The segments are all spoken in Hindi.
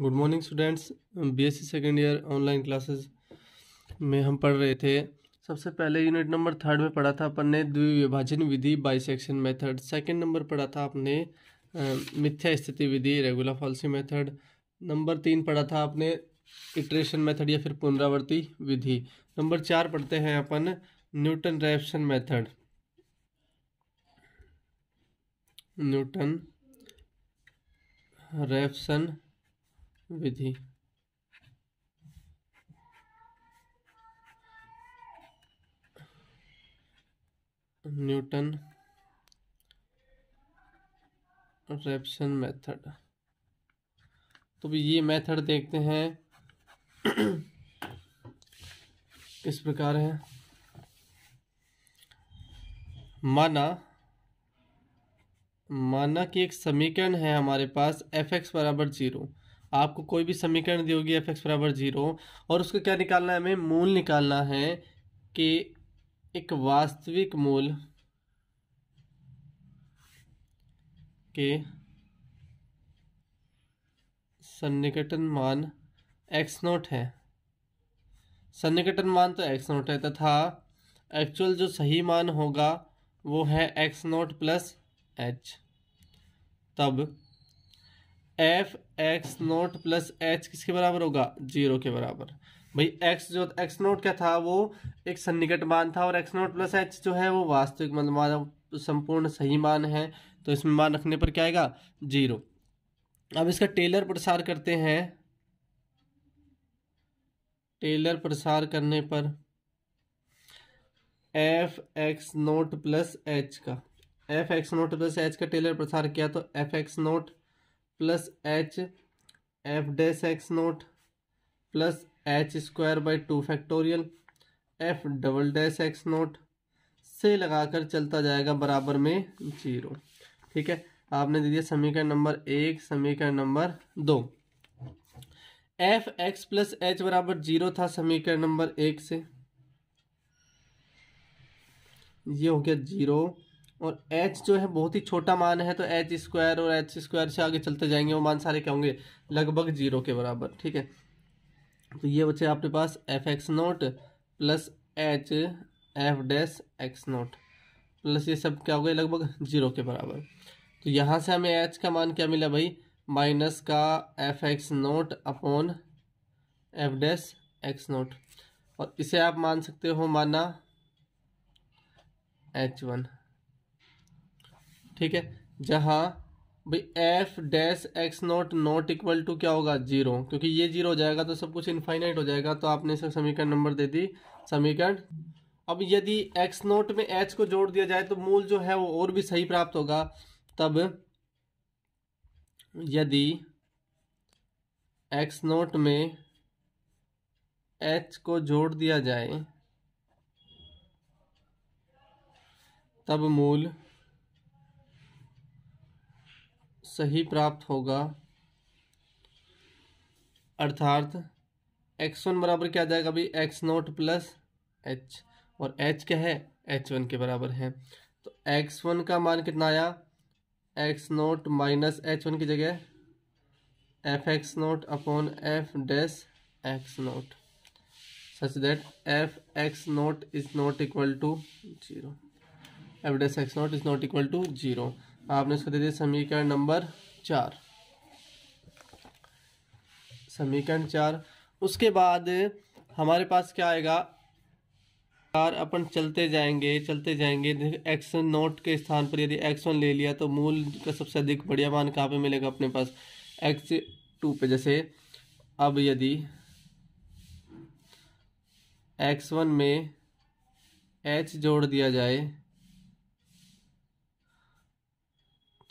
Good morning students BSc second year online classes में हम पढ़ रहे थे सबसे पहले यूनिट नंबर थर्ड में पढ़ा था अपन ने द्विविभाजन विधि बाइसेक्शन मेथड सेकंड नंबर पढ़ा था आपने मिथ्या स्थिति विधि रेगुलर फॉल्सी मेथड नंबर तीन पढ़ा था आपने इटरेशन मेथड या फिर पुनरावर्ती विधि नंबर चार पढ़ते हैं अपन Newton Raphson method Newton Raphson विधि न्यूटन रेप्शन मेथड तो ये मेथड देखते हैं किस प्रकार है माना माना कि एक समीकरण है हमारे पास एफ एक्स बराबर जीरो आपको कोई भी समीकरण दी होगी एफ एक्स बराबर जीरो और उसको क्या निकालना है हमें मूल निकालना है कि एक वास्तविक मूल के सन्निकटन मान एक्स नोट है सन्निकटन मान तो एक्स नोट है तथा एक्चुअल जो सही मान होगा वो है एक्स नोट प्लस एच तब f x naught plus h किसके बराबर होगा जीरो के बराबर भाई एक्स जो एक्स नोट क्या था वो एक सन्निकट मान था और एक्स नोट प्लस एच जो है वो वास्तविक मतलब संपूर्ण सही मान है तो इसमें मान रखने पर क्या आएगा जीरो अब इसका टेलर प्रसार करते हैं टेलर प्रसार करने पर f x naught plus h का f x naught plus h का टेलर प्रसार किया तो f x naught plus h f dash x naught plus h square by two factorial f double dash x naught से लगाकर चलता जाएगा बराबर में जीरो ठीक है आपने दे दिया समीकरण नंबर एक समीकरण नंबर दो एफ एक्स प्लस एच बराबर जीरो था समीकरण नंबर एक से ये हो गया जीरो और एच जो है बहुत ही छोटा मान है तो एच स्क्वायर और एच स्क्वायर से आगे चलते जाएंगे वो मान सारे क्या होंगे लगभग जीरो के बराबर ठीक है तो ये बच्चे आपके पास f x naught plus h f dash x naught plus ये सब क्या हो गए लगभग जीरो के बराबर तो यहाँ से हमें एच का मान क्या मिला भाई माइनस का f x naught upon f dash x naught और इसे आप मान सकते हो माना एच वन ठीक है जहाँ भाई f dash x naught not equal to क्या होगा जीरो क्योंकि ये जीरो हो जाएगा तो सब कुछ इन्फाइनाइट हो जाएगा तो आपने इसका समीकरण नंबर दे दी समीकरण अब यदि एक्स नॉट में एच को जोड़ दिया जाए तो मूल जो है वो और भी सही प्राप्त होगा तब यदि एक्स नॉट में एच को जोड़ दिया जाए तब मूल सही प्राप्त होगा अर्थात एक्स वन बराबर क्या आ जाएगा अभी एक्स नॉट प्लस एच और एच क्या है एच वन के बराबर है तो एक्स वन का मान कितना आया x naught minus h one की जगह f x naught upon f dash x naught such that f x naught is not equal to zero f dash x naught is not equal to zero आपने उसको दे दिया समीकरण नंबर चार समीकरण चार उसके बाद हमारे पास क्या आएगा चार अपन चलते जाएंगे चलते जाएंगे एक्स नोट के स्थान पर यदि एक्स वन ले लिया तो मूल का सबसे अधिक बढ़िया मान कहाँ पे मिलेगा अपने पास एक्स टू पे जैसे अब यदि एक्स वन में एच जोड़ दिया जाए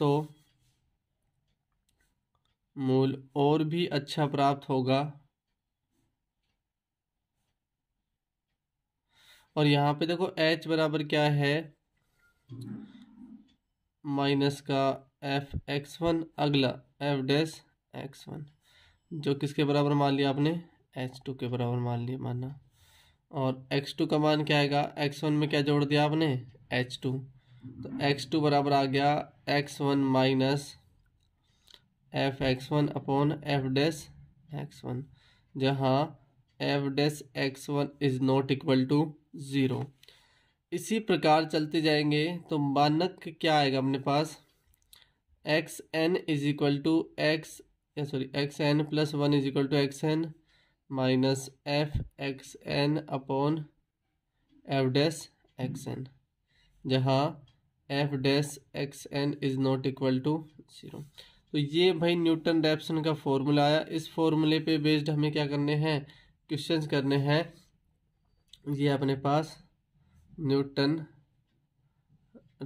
तो मूल और भी अच्छा प्राप्त होगा और यहाँ पे देखो h बराबर क्या है माइनस का एफ एक्स वन अगला एफ डैश एक्स वन जो किसके बराबर मान लिया आपने एच टू के बराबर मान लिया माना और एक्स टू का मान क्या आएगा एक्स वन में क्या जोड़ दिया आपने एच टू तो एक्स टू बराबर आ गया x one minus f x one upon f dash x one जहाँ f dash x one is not equal to zero इसी प्रकार चलते जाएंगे तो मानक क्या आएगा अपने पास x n is equal to x sorry x n plus one is equal to x n minus f x n upon f dash x n जहाँ F dash x n is not equal to zero तो ये भाई न्यूटन रैप्सन का फॉर्मूला आया इस फॉर्मूले पे बेस्ड हमें क्या करने हैं क्वेश्चंस करने हैं ये अपने पास न्यूटन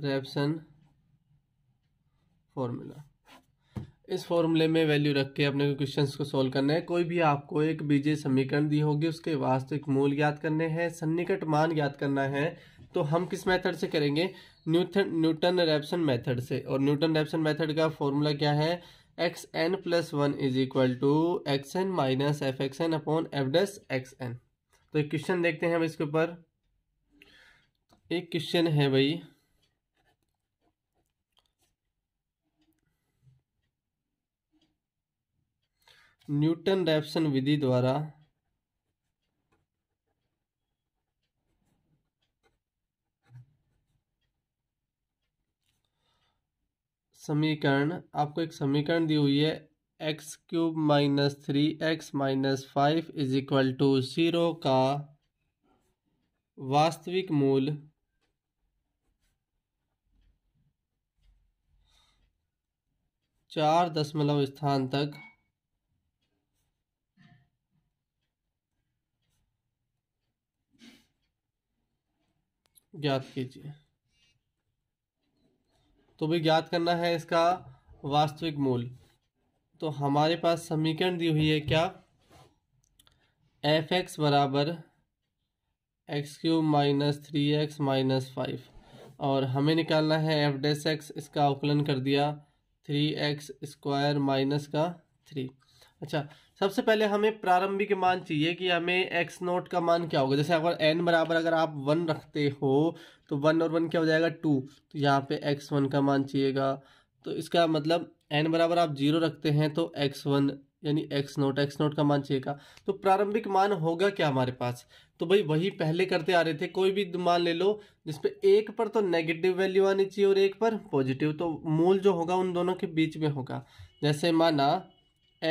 रैप्सन फॉर्मूला इस फॉर्मूले में वैल्यू रख के अपने क्वेश्चंस को सॉल्व करना है कोई भी आपको एक बीजे समीकरण दी होगी उसके वास्तविक मूल ज्ञात करने हैं सन्निकट मान ज्ञात करना है तो हम किस मेथड से करेंगे न्यूटन न्यूटन रेपसन मेथड से और न्यूटन रेप्सन मेथड का फॉर्मूला क्या है x n plus one is equal to x n minus f x n upon f dash x n तो एक क्वेश्चन देखते हैं हम इसके ऊपर एक क्वेश्चन है भाई न्यूटन रैप्सन विधि द्वारा समीकरण आपको एक समीकरण दी हुई है x cube minus three x minus five is equal to zero का वास्तविक मूल चार दशमलव स्थान तक ज्ञात कीजिए तो भी ज्ञात करना है इसका वास्तविक मूल तो हमारे पास समीकरण दी हुई है क्या एफ एक्स बराबर x cube minus three x minus five और हमें निकालना है एफ डेस एक्स इसका आकलन कर दिया थ्री एक्स स्क्वायर माइनस का थ्री अच्छा सबसे पहले हमें प्रारंभिक मान चाहिए कि हमें एक्स नोट का मान क्या होगा जैसे अगर एन बराबर अगर आप वन रखते हो तो वन और वन क्या हो जाएगा टू तो यहाँ पे एक्स वन का मान चाहिएगा तो इसका मतलब एन बराबर आप जीरो रखते हैं तो एक्स वन यानी एक्स नोट एक्स नोट का मान चाहिएगा तो प्रारंभिक मान होगा क्या हमारे पास तो भाई वही पहले करते आ रहे थे कोई भी मान ले लो जिसपे एक पर तो नेगेटिव वैल्यू आनी चाहिए और एक पर पॉजिटिव तो मूल जो होगा उन दोनों के बीच में होगा जैसे माना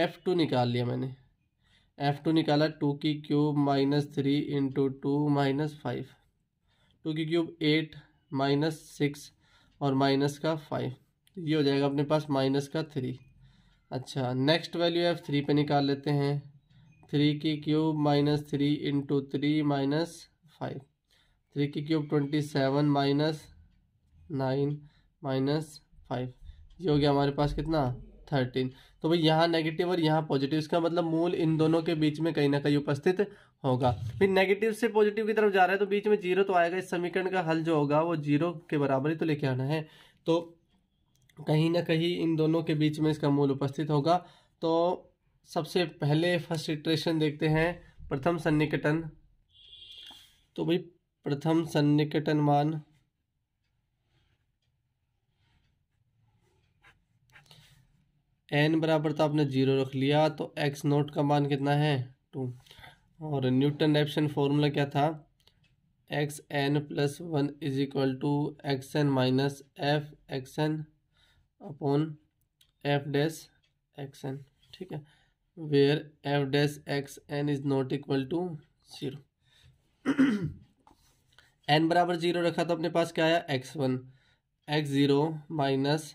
एफ टू निकाल लिया मैंने एफ टू निकाला टू की cube minus three into two minus five two की क्यूब एट माइनस सिक्स और माइनस का फाइव तो ये हो जाएगा अपने पास माइनस का थ्री अच्छा नेक्स्ट वैल्यू एफ थ्री पे निकाल लेते हैं थ्री की cube minus three into three minus five three की cube twenty seven minus nine minus five ये हो गया हमारे पास कितना थर्टीन तो भाई यहाँ नेगेटिव और यहाँ पॉजिटिव इसका मतलब मूल इन दोनों के बीच में कहीं ना कहीं उपस्थित होगा फिर नेगेटिव से पॉजिटिव की तरफ जा रहा है तो बीच में जीरो तो आएगा इस समीकरण का हल जो होगा वो जीरो के बराबर ही तो लेके आना है तो कहीं ना कहीं इन दोनों के बीच में इसका मूल उपस्थित होगा तो सबसे पहले फर्स्ट इटरेशन देखते हैं प्रथम सन्निकटन तो भाई प्रथम सन्निकटन मान एन बराबर तो आपने जीरो रख लिया तो एक्स नोट का मान कितना है टू और न्यूटन एप्शन फॉर्मूला क्या था x n plus one is equal to x n minus f x n upon f dash x n ठीक है where f dash x n is not equal to zero n बराबर जीरो रखा था तो अपने पास क्या आया x one x zero minus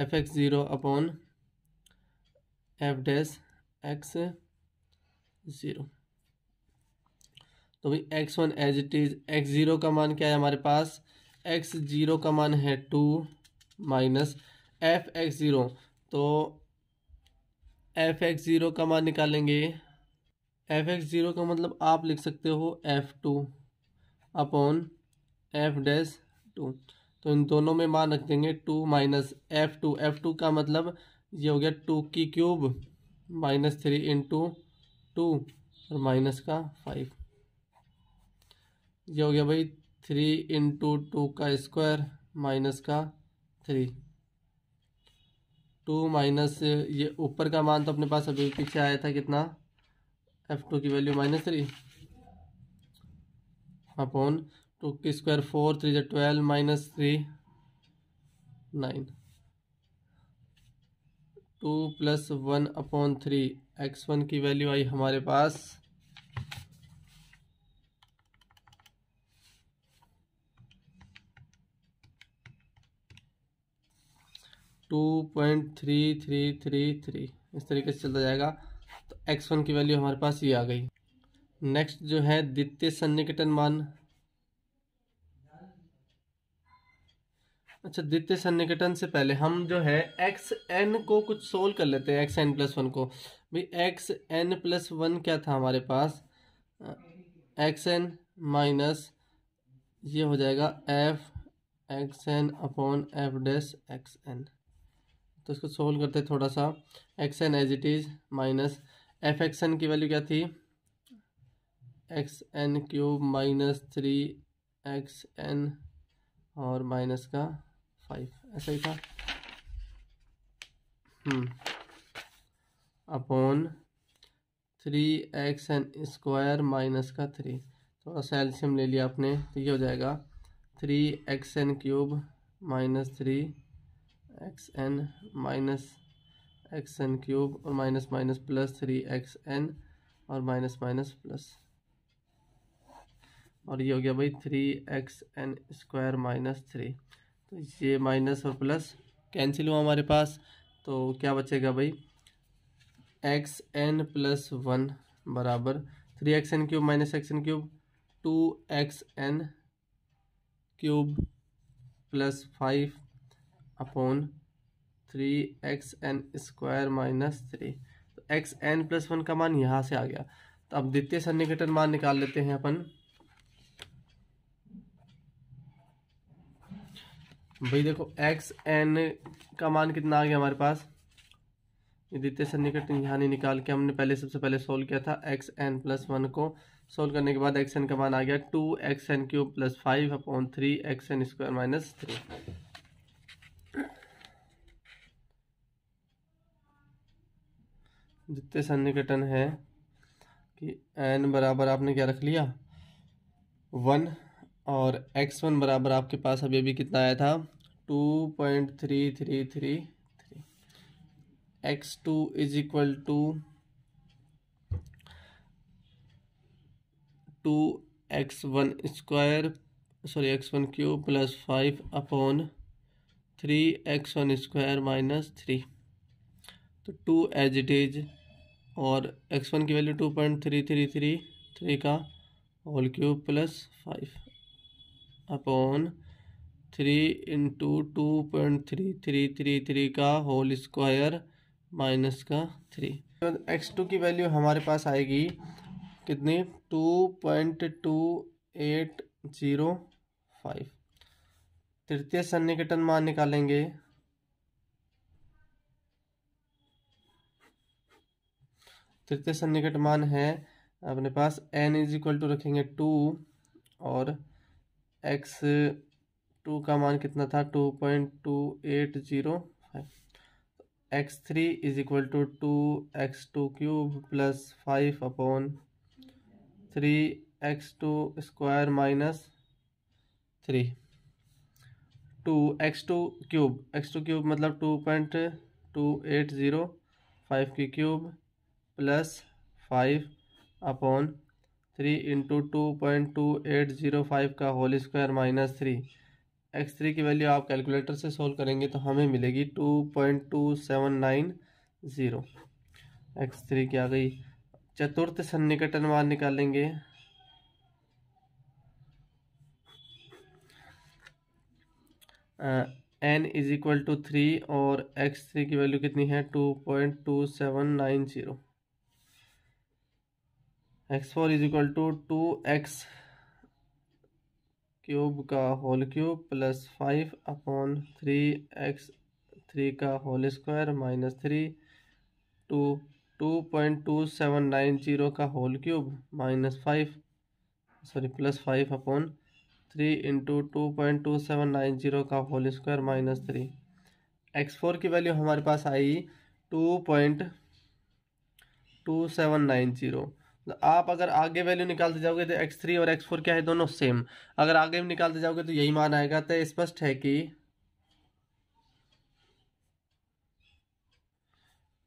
f x zero upon f dash x zero तो भाई x one as it is x zero का मान क्या है हमारे पास एक्स ज़ीरो का मान है two minus f x zero तो एफ एक्स ज़ीरो का मान निकालेंगे एफ एक्स ज़ीरो का मतलब आप लिख सकते हो f two upon f dash two तो इन दोनों में मान रख देंगे two minus f two f two का मतलब ये हो गया टू की cube minus three into two और माइनस का फाइव ये हो गया भाई थ्री इंटू टू का स्क्वायर माइनस का थ्री टू माइनस ये ऊपर का मान तो अपने पास अभी पीछे आया था कितना एफ टू की value minus three upon two की स्क्वायर फोर थ्री जो twelve minus three nine two plus one upon three x one की वैल्यू आई हमारे पास two point three three three three इस तरीके से चलता जाएगा तो एक्स वन की वैल्यू हमारे पास ये आ गई नेक्स्ट जो है द्वितीय सन्निकटन मान अच्छा द्वितीय सन्निकटन से पहले हम जो है एक्स एन को कुछ सोल्व कर लेते हैं एक्स एन प्लस वन को भाई एक्स एन प्लस वन क्या था हमारे पास एक्स एन माइनस ये हो जाएगा f x n upon f dash x n तो इसको सोल्व करते हैं थोड़ा सा x n as it is minus f x n की वैल्यू क्या थी x n cube minus three x n और माइनस का फाइव ऐसा ही था hmm. Upon three x n square minus का थ्री थोड़ा सा एल्शियम ले लिया आपने तो ये हो जाएगा three x n cube minus three x n minus x n cube और minus minus plus three x n और माइनस माइनस प्लस और ये हो गया भाई three x n square minus three तो ये माइनस और प्लस कैंसिल हुआ हमारे पास तो क्या बचेगा भाई एक्स एन प्लस वन बराबर three x n cube minus x n cube two x n cube plus five upon three x n square minus three तो एक्स एन प्लस वन का मान यहाँ से आ गया तो अब द्वितीय सन्निकटन मान निकाल लेते हैं अपन भाई देखो एक्स एन का मान कितना आ गया हमारे पास द्वितीय सन्निकट यहाँ नहीं निकाल के हमने पहले सबसे पहले सोल्व किया था एक्स एन प्लस वन को सोल्व करने के बाद एक्स एन का मान आ गया two x n cube plus five upon three x n square minus three द्वितीय सन्निकटन है कि एन बराबर आपने क्या रख लिया वन और एक्स वन बराबर आपके पास अभी अभी कितना आया था two point three three three three x two is equal to two x one square sorry x one cube plus five upon three x one square minus three तो टू एज इट इज और एक्स वन की value two point three three three three का whole cube plus five upon three into two point three three three three का होल स्क्वायर माइनस का थ्री तो एक्स टू की वैल्यू हमारे पास आएगी कितनी two point two eight zero five तृतीय सन्निकटन मान निकालेंगे तृतीय सन्निकट मान है अपने पास एन इज इक्वल टू रखेंगे टू और एक्स टू का मान कितना था two point two eight zero five x three is equal to two x two cube plus five upon three x two square minus three two x two cube x two cube मतलब two point two eight zero five की cube plus five upon three into two point two eight zero five का whole square minus three x three की वैल्यू आप कैलकुलेटर से सोल्व करेंगे तो हमें मिलेगी two point two seven nine zero x three की आ गई चतुर्थ सन्निकटन मान निकालेंगे n is equal to three और एक्स थ्री की वैल्यू कितनी है two point two seven nine zero x four is equal to two x cube का whole cube plus five upon three x three का whole square minus three two two point two seven nine zero का whole cube minus five sorry plus five upon three into two point two seven nine zero का whole square minus three x four की वैल्यू हमारे पास आई two point two seven nine zero तो आप अगर आगे वैल्यू निकालते जाओगे तो एक्स थ्री और एक्स फोर क्या है दोनों सेम अगर आगे भी निकालते जाओगे तो यही मान आएगा तो स्पष्ट है कि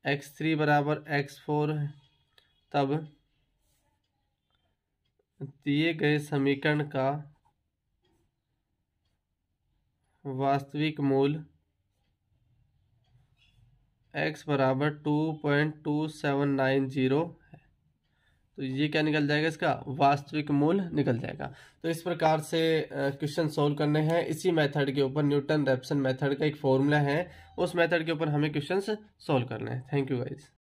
एक्स थ्री बराबर एक्स फोर तब दिए गए समीकरण का वास्तविक मूल एक्स बराबर two point two seven nine zero तो ये क्या निकल जाएगा इसका वास्तविक मूल निकल जाएगा तो इस प्रकार से क्वेश्चन सोल्व करने हैं इसी मेथड के ऊपर न्यूटन रेप्सन मेथड का एक फॉर्मूला है उस मेथड के ऊपर हमें क्वेश्चन सोल्व करने हैं थैंक यू गाइज